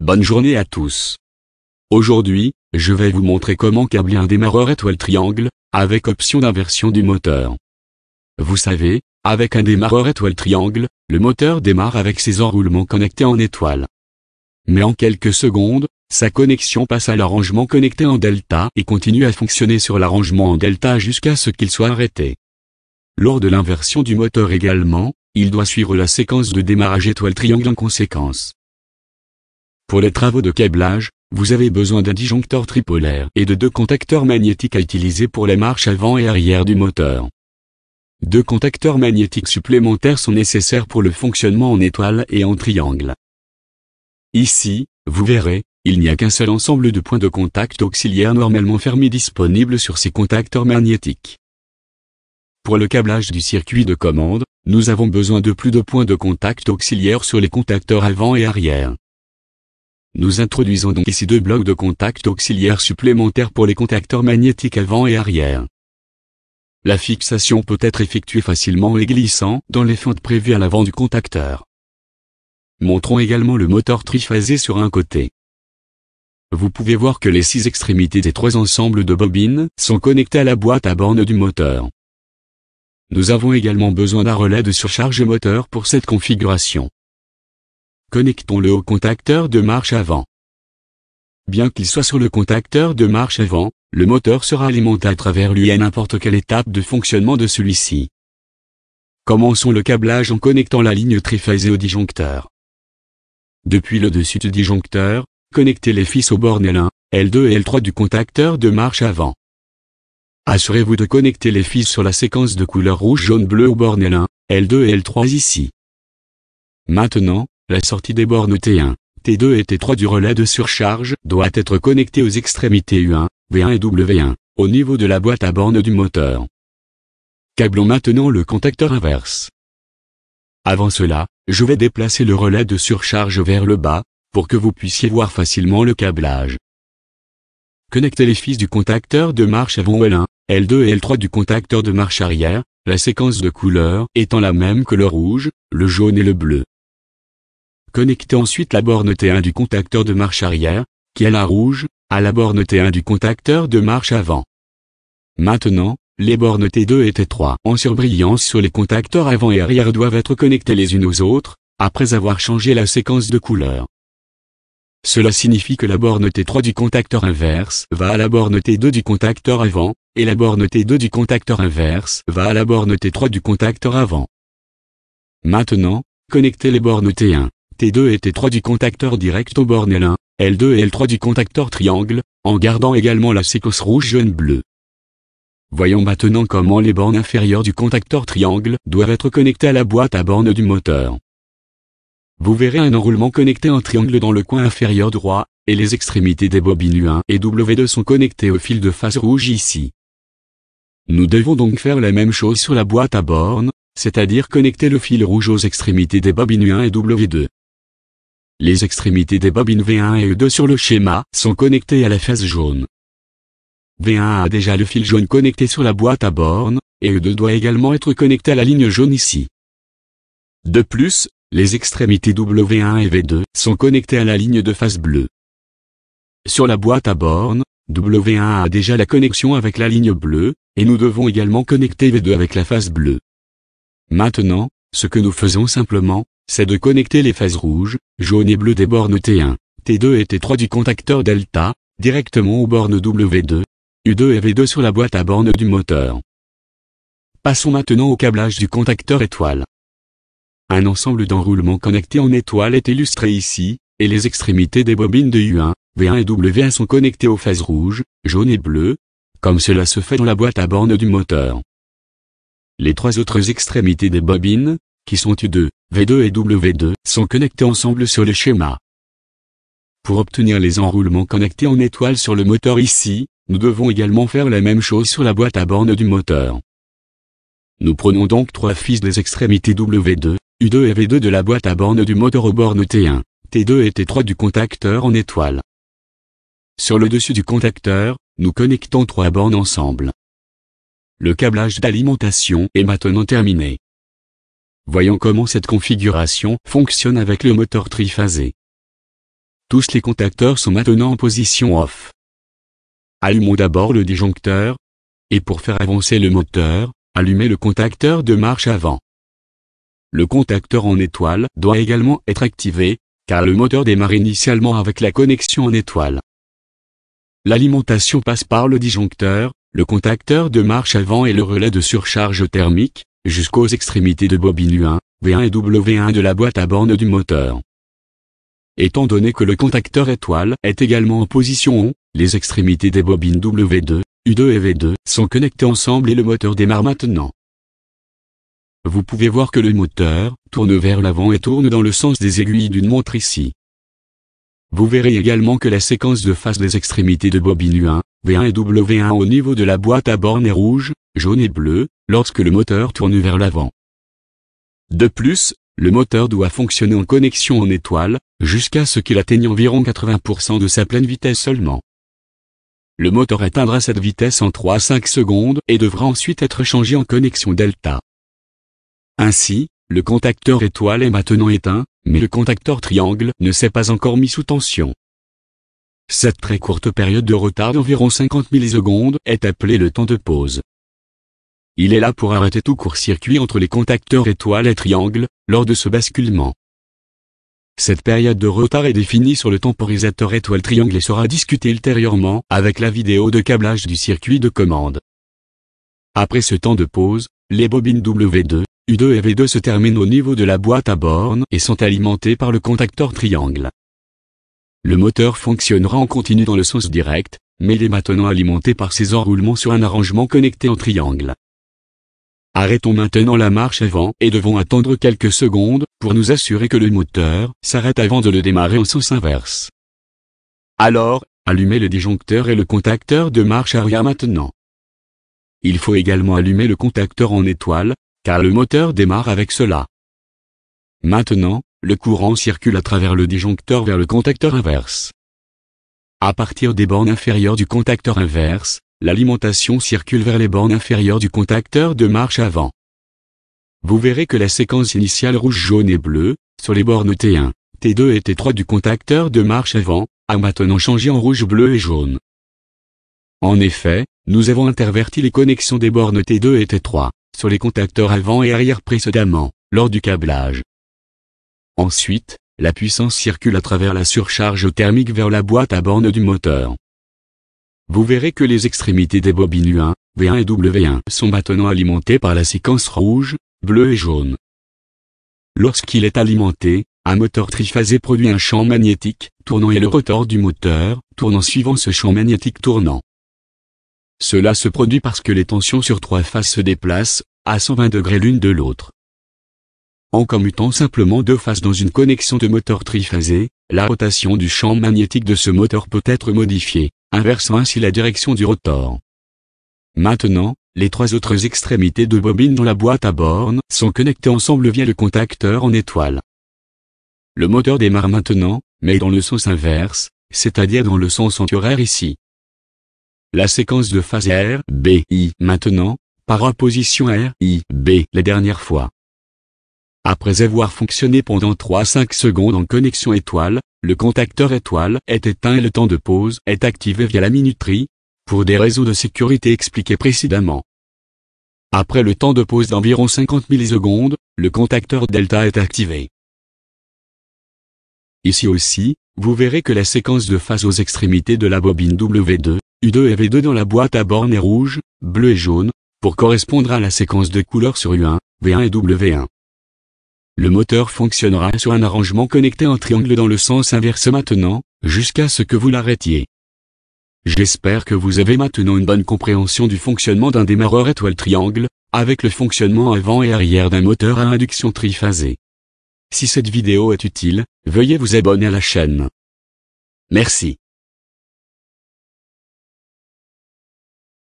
Bonne journée à tous. Aujourd'hui, je vais vous montrer comment câbler un démarreur étoile triangle, avec option d'inversion du moteur. Vous savez, avec un démarreur étoile triangle, le moteur démarre avec ses enroulements connectés en étoile. Mais en quelques secondes, sa connexion passe à l'arrangement connecté en delta et continue à fonctionner sur l'arrangement en delta jusqu'à ce qu'il soit arrêté. Lors de l'inversion du moteur également, il doit suivre la séquence de démarrage étoile triangle en conséquence. Pour les travaux de câblage, vous avez besoin d'un disjoncteur tripolaire et de deux contacteurs magnétiques à utiliser pour les marches avant et arrière du moteur. Deux contacteurs magnétiques supplémentaires sont nécessaires pour le fonctionnement en étoile et en triangle. Ici, vous verrez, il n'y a qu'un seul ensemble de points de contact auxiliaires normalement fermés disponibles sur ces contacteurs magnétiques. Pour le câblage du circuit de commande, nous avons besoin de plus de points de contact auxiliaires sur les contacteurs avant et arrière. Nous introduisons donc ici deux blocs de contact auxiliaires supplémentaires pour les contacteurs magnétiques avant et arrière. La fixation peut être effectuée facilement et glissant dans les fentes prévues à l'avant du contacteur. Montrons également le moteur triphasé sur un côté. Vous pouvez voir que les six extrémités des trois ensembles de bobines sont connectées à la boîte à bornes du moteur. Nous avons également besoin d'un relais de surcharge moteur pour cette configuration. Connectons-le au contacteur de marche avant. Bien qu'il soit sur le contacteur de marche avant, le moteur sera alimenté à travers lui à n'importe quelle étape de fonctionnement de celui-ci. Commençons le câblage en connectant la ligne triphasée au disjoncteur. Depuis le dessus du disjoncteur, connectez les fils au bornes L1, L2 et L3 du contacteur de marche avant. Assurez-vous de connecter les fils sur la séquence de couleur rouge-jaune-bleu au bornes L1, L2 et L3 ici. Maintenant, la sortie des bornes T1, T2 et T3 du relais de surcharge doit être connectée aux extrémités U1, V1 et W1, au niveau de la boîte à bornes du moteur. Câblons maintenant le contacteur inverse. Avant cela, je vais déplacer le relais de surcharge vers le bas, pour que vous puissiez voir facilement le câblage. Connectez les fils du contacteur de marche avant L1, L2 et L3 du contacteur de marche arrière, la séquence de couleurs étant la même que le rouge, le jaune et le bleu. Connectez ensuite la borne T1 du contacteur de marche arrière, qui est la rouge, à la borne T1 du contacteur de marche avant. Maintenant, les bornes T2 et T3 en surbrillance sur les contacteurs avant et arrière doivent être connectées les unes aux autres, après avoir changé la séquence de couleur. Cela signifie que la borne T3 du contacteur inverse va à la borne T2 du contacteur avant, et la borne T2 du contacteur inverse va à la borne T3 du contacteur avant. Maintenant, connectez les bornes T1 T2 et T3 du contacteur direct aux bornes L1, L2 et L3 du contacteur triangle, en gardant également la séquence rouge-jaune-bleu. Voyons maintenant comment les bornes inférieures du contacteur triangle doivent être connectées à la boîte à bornes du moteur. Vous verrez un enroulement connecté en triangle dans le coin inférieur droit, et les extrémités des bobines U1 et W2 sont connectées au fil de face rouge ici. Nous devons donc faire la même chose sur la boîte à bornes, c'est-à-dire connecter le fil rouge aux extrémités des bobines U1 et W2. Les extrémités des bobines V1 et E2 sur le schéma sont connectées à la face jaune. V1 a déjà le fil jaune connecté sur la boîte à bornes, et E2 doit également être connecté à la ligne jaune ici. De plus, les extrémités W1 et V2 sont connectées à la ligne de face bleue. Sur la boîte à bornes, W1 a déjà la connexion avec la ligne bleue, et nous devons également connecter V2 avec la face bleue. Maintenant, ce que nous faisons simplement, c'est de connecter les phases rouges, jaunes et bleues des bornes T1, T2 et T3 du contacteur delta, directement aux bornes W2, U2 et V2 sur la boîte à bornes du moteur. Passons maintenant au câblage du contacteur étoile. Un ensemble d'enroulements connectés en étoile est illustré ici, et les extrémités des bobines de U1, V1 et W1 sont connectées aux phases rouges, jaunes et bleues, comme cela se fait dans la boîte à bornes du moteur. Les trois autres extrémités des bobines, qui sont U2, V2 et W2, sont connectés ensemble sur le schéma. Pour obtenir les enroulements connectés en étoile sur le moteur ici, nous devons également faire la même chose sur la boîte à bornes du moteur. Nous prenons donc trois fils des extrémités W2, U2 et V2 de la boîte à bornes du moteur aux bornes T1, T2 et T3 du contacteur en étoile. Sur le dessus du contacteur, nous connectons trois bornes ensemble. Le câblage d'alimentation est maintenant terminé. Voyons comment cette configuration fonctionne avec le moteur triphasé. Tous les contacteurs sont maintenant en position off. Allumons d'abord le disjoncteur, et pour faire avancer le moteur, allumez le contacteur de marche avant. Le contacteur en étoile doit également être activé, car le moteur démarre initialement avec la connexion en étoile. L'alimentation passe par le disjoncteur, le contacteur de marche avant et le relais de surcharge thermique, jusqu'aux extrémités de bobine U1, V1 et W1 de la boîte à bornes du moteur. Étant donné que le contacteur étoile est également en position ON, les extrémités des bobines W2, U2 et V2 sont connectées ensemble et le moteur démarre maintenant. Vous pouvez voir que le moteur tourne vers l'avant et tourne dans le sens des aiguilles d'une montre ici. Vous verrez également que la séquence de face des extrémités de bobine U1, V1 et W1 au niveau de la boîte à bornes est rouge, jaune et bleu, lorsque le moteur tourne vers l'avant. De plus, le moteur doit fonctionner en connexion en étoile, jusqu'à ce qu'il atteigne environ 80% de sa pleine vitesse seulement. Le moteur atteindra cette vitesse en 3 à 5 secondes et devra ensuite être changé en connexion delta. Ainsi, le contacteur étoile est maintenant éteint, mais le contacteur triangle ne s'est pas encore mis sous tension. Cette très courte période de retard d'environ 50 millisecondes est appelée le temps de pause. Il est là pour arrêter tout court-circuit entre les contacteurs étoile et triangle, lors de ce basculement. Cette période de retard est définie sur le temporisateur étoile triangle et sera discutée ultérieurement avec la vidéo de câblage du circuit de commande. Après ce temps de pause, les bobines W2, U2 et V2 se terminent au niveau de la boîte à bornes et sont alimentées par le contacteur triangle. Le moteur fonctionnera en continu dans le sens direct, mais il est maintenant alimenté par ses enroulements sur un arrangement connecté en triangle. Arrêtons maintenant la marche avant et devons attendre quelques secondes pour nous assurer que le moteur s'arrête avant de le démarrer en sens inverse. Alors, allumez le disjoncteur et le contacteur de marche arrière maintenant. Il faut également allumer le contacteur en étoile, car le moteur démarre avec cela. Maintenant, le courant circule à travers le disjoncteur vers le contacteur inverse. À partir des bornes inférieures du contacteur inverse, l'alimentation circule vers les bornes inférieures du contacteur de marche avant. Vous verrez que la séquence initiale rouge, jaune et bleu, sur les bornes T1, T2 et T3 du contacteur de marche avant, a maintenant changé en rouge, bleu et jaune. En effet, nous avons interverti les connexions des bornes T2 et T3, sur les contacteurs avant et arrière précédemment, lors du câblage. Ensuite, la puissance circule à travers la surcharge thermique vers la boîte à bornes du moteur. Vous verrez que les extrémités des bobines U1, V1 et W1 sont maintenant alimentées par la séquence rouge, bleue et jaune. Lorsqu'il est alimenté, un moteur triphasé produit un champ magnétique tournant et le rotor du moteur tournant suivant ce champ magnétique tournant. Cela se produit parce que les tensions sur trois faces se déplacent, à 120 degrés l'une de l'autre. En commutant simplement deux faces dans une connexion de moteur triphasé, la rotation du champ magnétique de ce moteur peut être modifiée inversant ainsi la direction du rotor. Maintenant, les trois autres extrémités de bobine dans la boîte à bornes sont connectées ensemble via le contacteur en étoile. Le moteur démarre maintenant, mais dans le sens inverse, c'est-à-dire dans le sens anti ici. La séquence de phase R, B, I maintenant, par opposition R, I, B la dernière fois. Après avoir fonctionné pendant 3 à 5 secondes en connexion étoile, le contacteur étoile est éteint et le temps de pause est activé via la minuterie, pour des raisons de sécurité expliquées précédemment. Après le temps de pause d'environ 50 millisecondes, le contacteur delta est activé. Ici aussi, vous verrez que la séquence de phase aux extrémités de la bobine W2, U2 et V2 dans la boîte à bornes est rouge, bleu et jaune, pour correspondre à la séquence de couleurs sur U1, V1 et W1. Le moteur fonctionnera sur un arrangement connecté en triangle dans le sens inverse maintenant, jusqu'à ce que vous l'arrêtiez. J'espère que vous avez maintenant une bonne compréhension du fonctionnement d'un démarreur étoile triangle, avec le fonctionnement avant et arrière d'un moteur à induction triphasée. Si cette vidéo est utile, veuillez vous abonner à la chaîne. Merci.